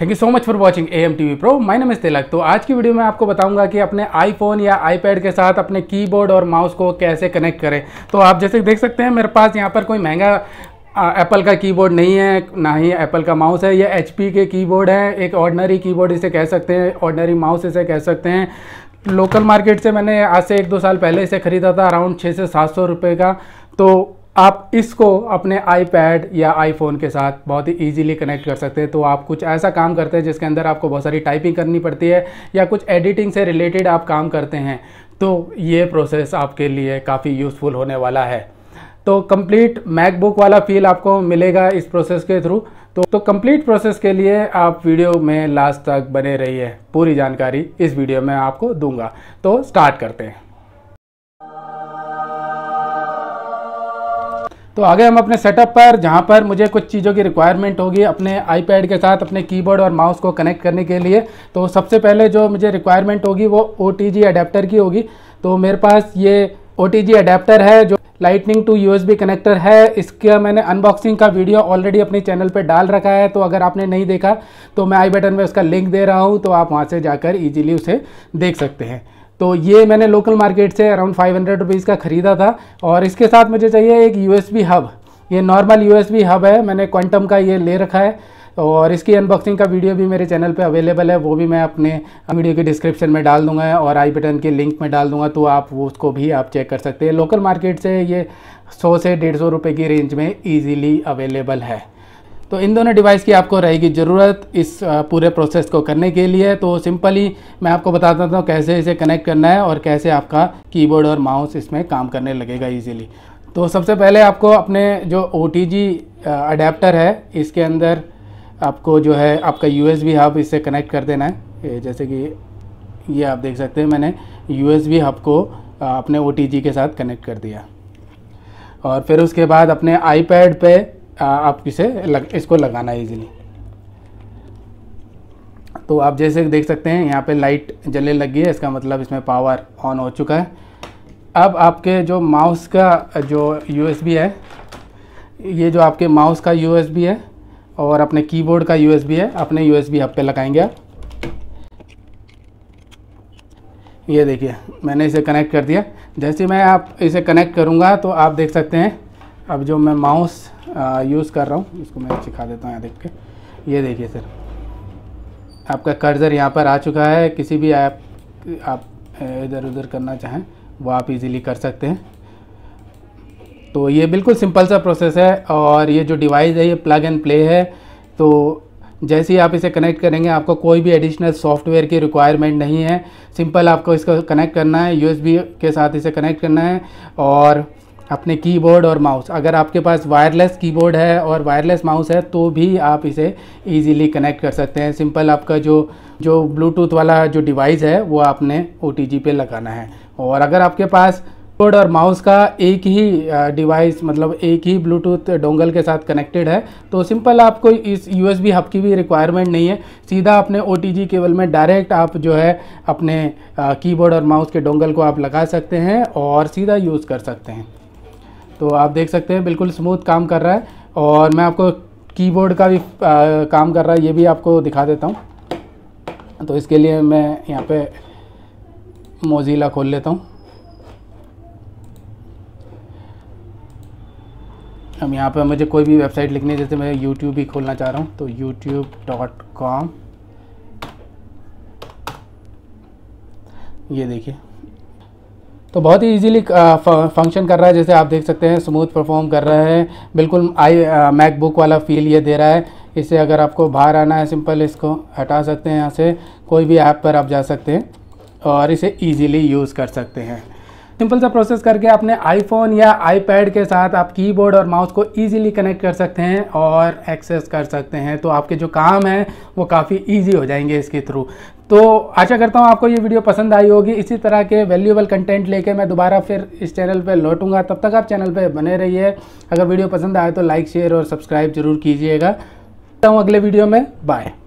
thank you so much for watching A M T V pro my name's Tilak तो आज की video में आपको बताऊंगा कि अपने आईफोन या आईपैड के साथ अपने कीबोर्ड और माउस को कैसे कनेक्ट करें तो आप जैसे देख सकते हैं मेरे पास यहाँ पर कोई महंगा एप्पल का कीबोर्ड नहीं है ना ही एप्पल का माउस है ये एच के कीबोर्ड है एक ऑर्डनरी कीबोर्ड इसे कह सकते हैं ऑर्डनरी माउस इसे कह सकते हैं लोकल मार्केट से मैंने आज से एक दो साल पहले इसे ख़रीदा था अराउंड छः से सात सौ रुपये का तो आप इसको अपने आईपैड या आईफोन के साथ बहुत ही इजीली कनेक्ट कर सकते हैं तो आप कुछ ऐसा काम करते हैं जिसके अंदर आपको बहुत सारी टाइपिंग करनी पड़ती है या कुछ एडिटिंग से रिलेटेड आप काम करते हैं तो ये प्रोसेस आपके लिए काफ़ी यूज़फुल होने वाला है तो कंप्लीट मैकबुक वाला फील आपको मिलेगा इस प्रोसेस के थ्रू तो तो कंप्लीट प्रोसेस के लिए आप वीडियो में लास्ट तक बने रहिए पूरी जानकारी इस वीडियो में आपको दूंगा तो स्टार्ट करते हैं तो आ गए हम अपने सेटअप पर जहाँ पर मुझे कुछ चीज़ों की रिक्वायरमेंट होगी अपने आईपैड के साथ अपने कीबोर्ड और माउस को कनेक्ट करने के लिए तो सबसे पहले जो मुझे रिक्वायरमेंट होगी वो ओ अडेप्टर की होगी तो मेरे पास ये ओ अडेप्टर है जो लाइटनिंग टू बी कनेक्टर है इसका मैंने अनबॉक्सिंग का वीडियो ऑलरेडी अपने चैनल पर डाल रखा है तो अगर आपने नहीं देखा तो मैं आई बटन में उसका लिंक दे रहा हूँ तो आप वहाँ से जाकर ईजिली उसे देख सकते हैं तो ये मैंने लोकल मार्केट से अराउंड फाइव हंड्रेड रुपीज़ का ख़रीदा था और इसके साथ मुझे चाहिए एक यू हब ये नॉर्मल यू हब है मैंने क्वांटम का ये ले रखा है और इसकी अनबॉक्सिंग का वीडियो भी मेरे चैनल पे अवेलेबल है वो भी मैं अपने वीडियो के डिस्क्रिप्शन में डाल दूंगा और आई बटन के लिंक में डाल दूंगा तो आप वो उसको भी आप चेक कर सकते हैं लोकल मार्केट से ये 100 से डेढ़ सौ रुपये की रेंज में इजीली अवेलेबल है तो इन दोनों डिवाइस की आपको रहेगी ज़रूरत इस पूरे प्रोसेस को करने के लिए तो सिंपली मैं आपको बता देता हूँ कैसे इसे कनेक्ट करना है और कैसे आपका कीबोर्ड और माउस इसमें काम करने लगेगा ईजिली तो सबसे पहले आपको अपने जो ओ अडेप्टर है इसके अंदर आपको जो है आपका यू एस हब इससे कनेक्ट कर देना है जैसे कि ये आप देख सकते हैं मैंने यू एस हब को अपने ओ के साथ कनेक्ट कर दिया और फिर उसके बाद अपने आईपैड पे आप इसे लग इसको लगाना इजीली तो आप जैसे देख सकते हैं यहाँ पे लाइट जलने लगी है इसका मतलब इसमें पावर ऑन हो चुका है अब आपके जो माउस का जो यूएसबी है ये जो आपके माउस का यूएसबी है और अपने कीबोर्ड का यूएसबी है अपने यूएसबी हब पे लगाएंगे आप ये देखिए मैंने इसे कनेक्ट कर दिया जैसे मैं आप इसे कनेक्ट करूँगा तो आप देख सकते हैं अब जो मैं माउस यूज़ कर रहा हूँ इसको मैं सिखा देता हूँ यहाँ देख के ये देखिए सर आपका कर्जर यहाँ पर आ चुका है किसी भी ऐप आप इधर उधर करना चाहें वो आप इजीली कर सकते हैं तो ये बिल्कुल सिंपल सा प्रोसेस है और ये जो डिवाइस है ये प्लग एंड प्ले है तो जैसे ही आप इसे कनेक्ट करेंगे आपको कोई भी एडिशनल सॉफ्टवेयर की रिक्वायरमेंट नहीं है सिंपल आपको इसको कनेक्ट करना है यूएसबी के साथ इसे कनेक्ट करना है और अपने कीबोर्ड और माउस अगर आपके पास वायरलेस कीबोर्ड है और वायरलेस माउस है तो भी आप इसे इजीली कनेक्ट कर सकते हैं सिंपल आपका जो जो ब्लूटूथ वाला जो डिवाइस है वो आपने ओ पे लगाना है और अगर आपके पास कीबोर्ड और माउस का एक ही डिवाइस मतलब एक ही ब्लूटूथ डोंगल के साथ कनेक्टेड है तो सिंपल आपको इस यू एस हब की भी रिक्वायरमेंट नहीं है सीधा अपने ओ केबल में डायरेक्ट आप जो है अपने कीबोर्ड और माउस के डोंगल को आप लगा सकते हैं और सीधा यूज़ कर सकते हैं तो आप देख सकते हैं बिल्कुल स्मूथ काम कर रहा है और मैं आपको कीबोर्ड का भी आ, काम कर रहा है ये भी आपको दिखा देता हूँ तो इसके लिए मैं यहाँ पे मोजीला खोल लेता हूँ हम यहाँ पे मुझे कोई भी वेबसाइट लिखनी है जैसे मैं यूट्यूब भी खोलना चाह रहा हूँ तो यूट्यूब डॉट कॉम ये देखिए तो बहुत ही इजीली फंक्शन uh, कर रहा है जैसे आप देख सकते हैं स्मूथ परफॉर्म कर रहा है बिल्कुल आई मैकबुक uh, वाला फील ये दे रहा है इसे अगर आपको बाहर आना है सिंपल इसको हटा सकते हैं यहाँ से कोई भी ऐप पर आप जा सकते हैं और इसे ईजिली यूज़ कर सकते हैं सिंपल सा प्रोसेस करके अपने आईफोन या आईपैड के साथ आप कीबोर्ड और माउस को इजीली कनेक्ट कर सकते हैं और एक्सेस कर सकते हैं तो आपके जो काम हैं वो काफ़ी इजी हो जाएंगे इसके थ्रू तो आशा करता हूँ आपको ये वीडियो पसंद आई होगी इसी तरह के वैल्यूएबल कंटेंट लेके मैं दोबारा फिर इस चैनल पे लौटूंगा तब तक आप चैनल पे बने रहिए अगर वीडियो पसंद आए तो लाइक शेयर और सब्सक्राइब जरूर कीजिएगा तो अगले वीडियो में बाय